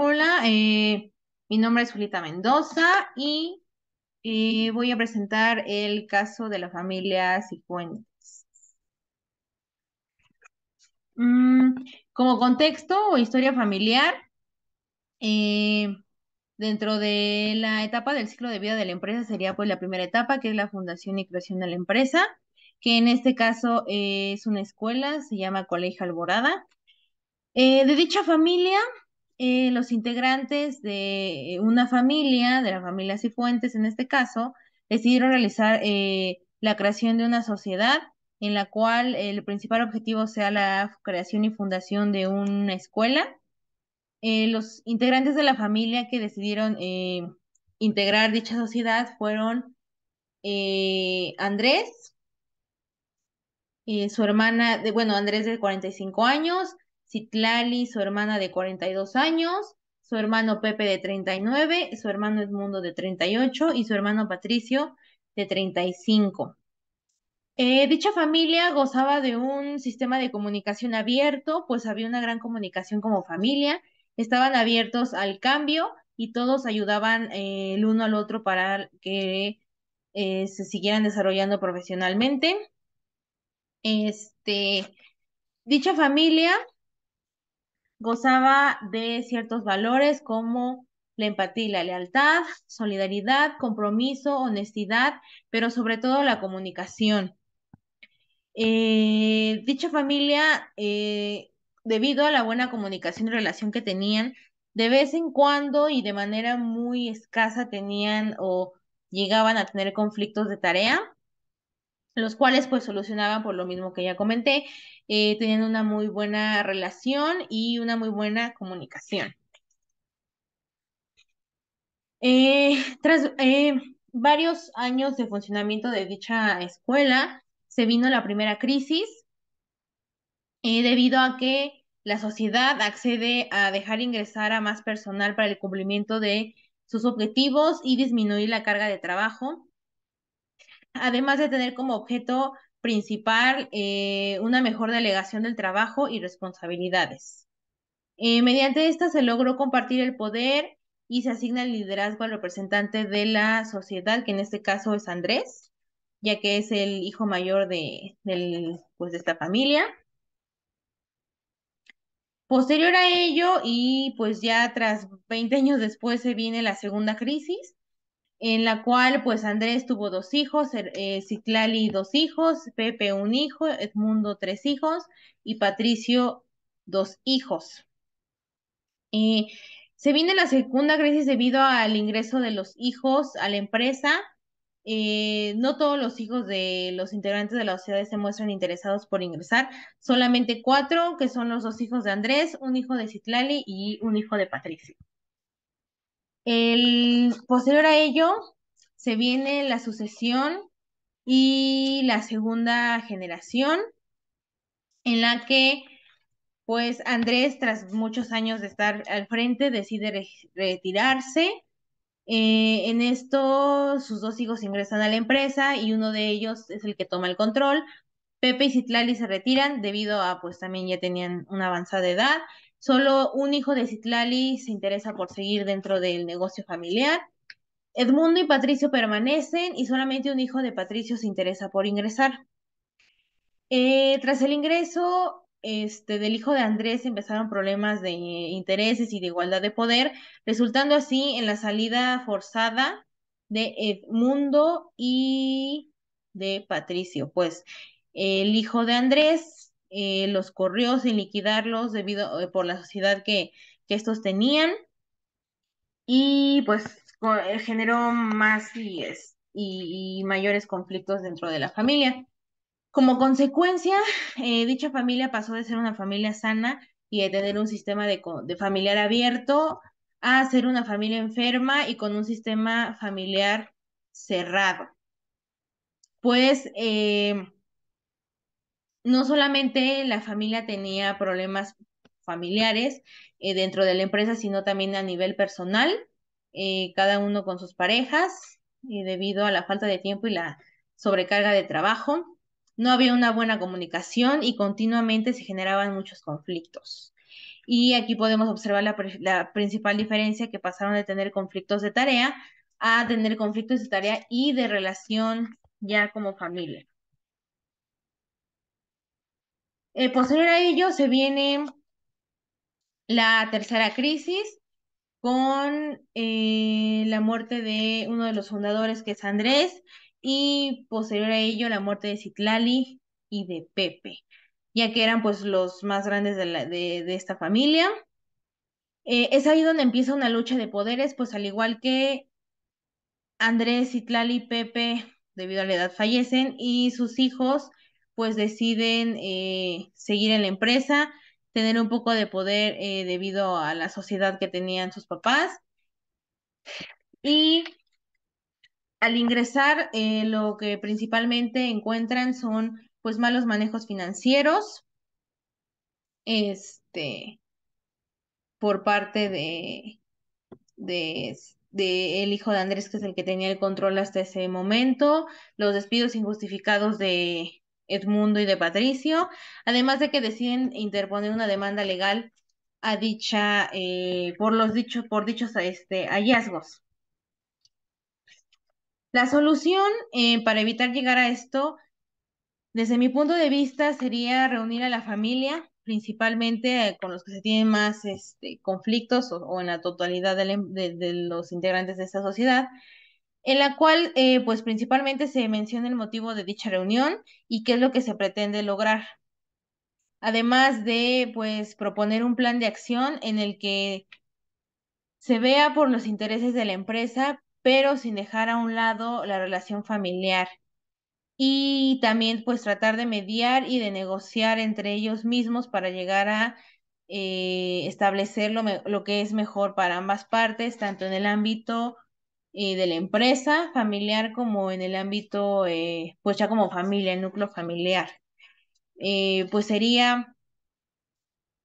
Hola, eh, mi nombre es Julita Mendoza y eh, voy a presentar el caso de la familia Cifuentes. Mm, como contexto o historia familiar, eh, dentro de la etapa del ciclo de vida de la empresa sería pues la primera etapa, que es la fundación y creación de la empresa, que en este caso es una escuela, se llama Colegio Alborada. de dicha familia eh, los integrantes de eh, una familia, de la familia Cifuentes en este caso, decidieron realizar eh, la creación de una sociedad en la cual el principal objetivo sea la creación y fundación de una escuela. los integrantes de la familia que decidieron integrar dicha sociedad fueron Andrés, su hermana, de, bueno, Andrés de 45 años, Citlali, su hermana de 42 años, su hermano Pepe de 39, su hermano Edmundo de 38 y su hermano Patricio de 35. Eh, dicha familia gozaba de un sistema de comunicación abierto, pues había una gran comunicación como familia, estaban abiertos al cambio y todos ayudaban eh, el uno al otro para que eh, se siguieran desarrollando profesionalmente. Este, dicha familia Gozaba de ciertos valores como la empatía y la lealtad, solidaridad, compromiso, honestidad, pero sobre todo la comunicación. Eh, dicha familia, eh, debido a la buena comunicación y relación que tenían, de vez en cuando y de manera muy escasa tenían o llegaban a tener conflictos de tarea, los cuales pues solucionaban por lo mismo que ya comenté, eh, teniendo una muy buena relación y una muy buena comunicación. Eh, tras eh, varios años de funcionamiento de dicha escuela, se vino la primera crisis debido a que la sociedad accede a dejar ingresar a más personal para el cumplimiento de sus objetivos y disminuir la carga de trabajo además de tener como objeto principal eh, una mejor delegación del trabajo y responsabilidades. Eh, mediante esta se logró compartir el poder y se asigna el liderazgo al representante de la sociedad, que en este caso es Andrés, ya que es el hijo mayor de, pues, de esta familia. Posterior a ello, y pues ya tras 20 años después se viene la segunda crisis, en la cual pues Andrés tuvo dos hijos, er, eh, Citlali dos hijos, Pepe un hijo, Edmundo tres hijos y Patricio dos hijos. Eh, se viene la segunda crisis debido al ingreso de los hijos a la empresa. Eh, no todos los hijos de los integrantes de la sociedad se muestran interesados por ingresar, solamente cuatro, que son los dos hijos de Andrés, un hijo de Citlali y un hijo de Patricio. El, posterior a ello, se viene la sucesión y la segunda generación, en la que, pues, Andrés, tras muchos años de estar al frente, decide retirarse. Eh, en esto, sus dos hijos ingresan a la empresa y uno de ellos es el que toma el control. Pepe y Citlali se retiran debido a, pues, también ya tenían una avanzada edad Solo un hijo de Citlali se interesa por seguir dentro del negocio familiar. Edmundo y Patricio permanecen y solamente un hijo de Patricio se interesa por ingresar. Eh, tras el ingreso este, del hijo de Andrés empezaron problemas de intereses y de igualdad de poder, resultando así en la salida forzada de Edmundo y de Patricio. Pues el hijo de Andrés eh, los corrió sin liquidarlos debido eh, por la sociedad que, que estos tenían y pues eh, generó más y, mayores conflictos dentro de la familia. Como consecuencia, dicha familia pasó de ser una familia sana y de tener un sistema de, familiar abierto a ser una familia enferma y con un sistema familiar cerrado. Pues eh, no solamente la familia tenía problemas familiares eh, dentro de la empresa, sino también a nivel personal, eh, cada uno con sus parejas, debido a la falta de tiempo y la sobrecarga de trabajo. No había una buena comunicación y continuamente se generaban muchos conflictos. Y aquí podemos observar la, principal diferencia que pasaron de tener conflictos de tarea a tener conflictos de tarea y de relación ya como familia. Eh, posterior a ello se viene la tercera crisis con eh, la muerte de uno de los fundadores que es Andrés y posterior a ello la muerte de Citlali y de Pepe, ya que eran pues los más grandes de, de, esta familia. Eh, es ahí donde empieza una lucha de poderes, pues al igual que Andrés, Citlali y Pepe, debido a la edad fallecen y sus hijos pues deciden eh, seguir en la empresa, tener un poco de poder eh, debido a la sociedad que tenían sus papás. Y al ingresar, eh, lo que principalmente encuentran son pues malos manejos financieros, este, por parte de, de, de, el hijo de Andrés, que es el que tenía el control hasta ese momento, los despidos injustificados de, Edmundo y de Patricio, además de que deciden interponer una demanda legal a dicha eh, por los dichos por dichos este, hallazgos. La solución eh, para evitar llegar a esto, desde mi punto de vista, sería reunir a la familia, principalmente eh, con los que se tienen más este, conflictos o, en la totalidad em, de los integrantes de esta sociedad, en la cual eh, pues principalmente se menciona el motivo de dicha reunión y qué es lo que se pretende lograr. Además de pues proponer un plan de acción en el que se vea por los intereses de la empresa, pero sin dejar a un lado la relación familiar. Y también pues tratar de mediar y de negociar entre ellos mismos para llegar a eh, establecer lo, lo que es mejor para ambas partes, tanto en el ámbito de la empresa, familiar como en el ámbito, eh, pues ya como familia, el núcleo familiar. Eh, pues sería,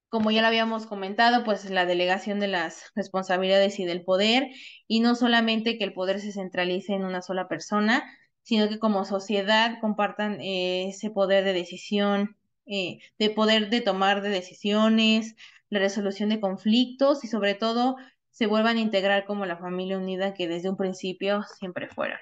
como ya lo habíamos comentado, pues la delegación de las responsabilidades y del poder, y no solamente que el poder se centralice en una sola persona, sino que como sociedad compartan eh, ese poder de decisión, de poder de tomar de decisiones, la resolución de conflictos y sobre todo se vuelvan a integrar como la familia unida que desde un principio siempre fueron.